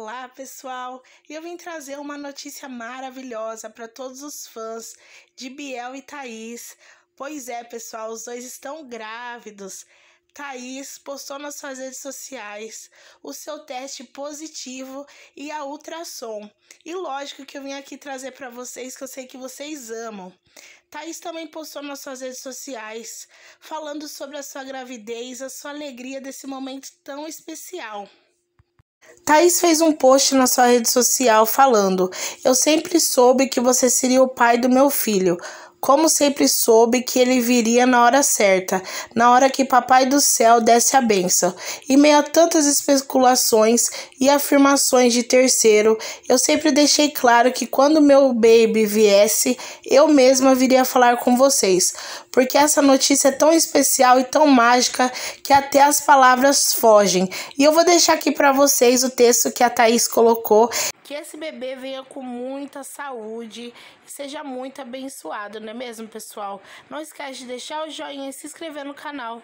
Olá, pessoal! Eu vim trazer uma notícia maravilhosa para todos os fãs de Biel e Thaís. Pois é, pessoal, os dois estão grávidos. Thaís postou nas suas redes sociais o seu teste positivo e a ultrassom. E lógico que eu vim aqui trazer para vocês que eu sei que vocês amam. Thaís também postou nas suas redes sociais falando sobre a sua gravidez, a sua alegria desse momento tão especial. Thaís fez um post na sua rede social falando: Eu sempre soube que você seria o pai do meu filho. Como sempre soube que ele viria na hora certa, na hora que Papai do Céu desse a benção. E meio a tantas especulações e afirmações de terceiro, eu sempre deixei claro que quando meu baby viesse, eu mesma viria falar com vocês, porque essa notícia é tão especial e tão mágica que até as palavras fogem. E eu vou deixar aqui para vocês o texto que a Thaís colocou. Que esse bebê venha com muita saúde e seja muito abençoado, não é mesmo, pessoal? Não esquece de deixar o joinha e se inscrever no canal.